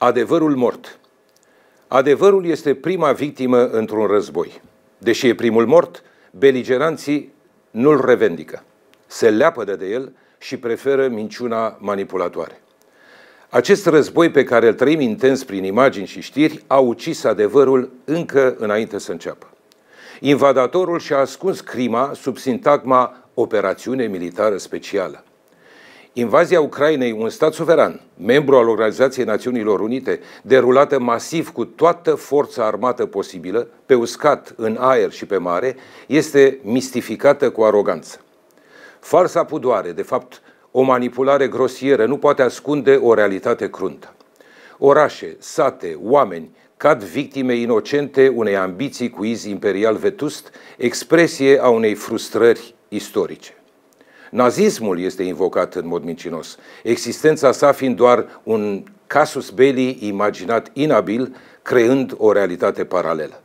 Adevărul mort. Adevărul este prima victimă într-un război. Deși e primul mort, beligeranții nu-l revendică. Se leapădă de el și preferă minciuna manipulatoare. Acest război pe care îl trăim intens prin imagini și știri a ucis adevărul încă înainte să înceapă. Invadatorul și-a ascuns crima sub sintagma operațiune militară specială. Invazia Ucrainei, un stat suveran, membru al Organizației Națiunilor Unite, derulată masiv cu toată forța armată posibilă, pe uscat, în aer și pe mare, este mistificată cu aroganță. Falsa pudoare, de fapt, o manipulare grosieră, nu poate ascunde o realitate cruntă. Orașe, sate, oameni cad victime inocente unei ambiții cu iz imperial vetust, expresie a unei frustrări istorice. Nazismul este invocat în mod mincinos, existența sa fiind doar un casus belli imaginat inabil, creând o realitate paralelă.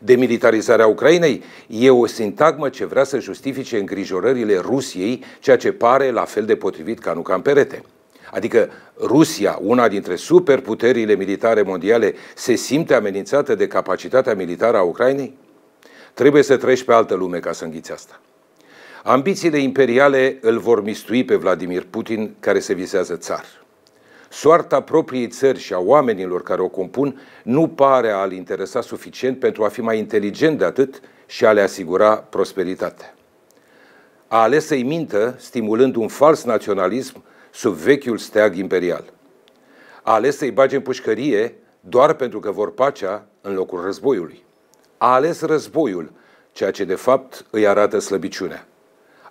Demilitarizarea Ucrainei e o sintagmă ce vrea să justifice îngrijorările Rusiei, ceea ce pare la fel de potrivit ca nu ca în perete. Adică Rusia, una dintre superputerile militare mondiale, se simte amenințată de capacitatea militară a Ucrainei? Trebuie să treci pe altă lume ca să înghiți asta. Ambițiile imperiale îl vor mistui pe Vladimir Putin, care se visează țar. Soarta propriei țări și a oamenilor care o compun nu pare a-l interesa suficient pentru a fi mai inteligent de atât și a le asigura prosperitatea. A ales să-i mintă, stimulând un fals naționalism sub vechiul steag imperial. A ales să-i bage în pușcărie doar pentru că vor pacea în locul războiului. A ales războiul, ceea ce de fapt îi arată slăbiciunea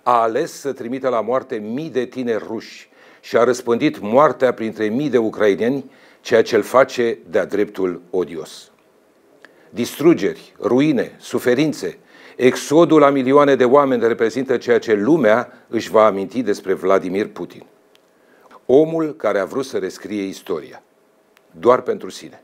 a ales să trimite la moarte mii de tineri ruși și a răspândit moartea printre mii de ucraineni, ceea ce îl face de-a dreptul odios. Distrugeri, ruine, suferințe, exodul a milioane de oameni reprezintă ceea ce lumea își va aminti despre Vladimir Putin. Omul care a vrut să rescrie istoria, doar pentru sine.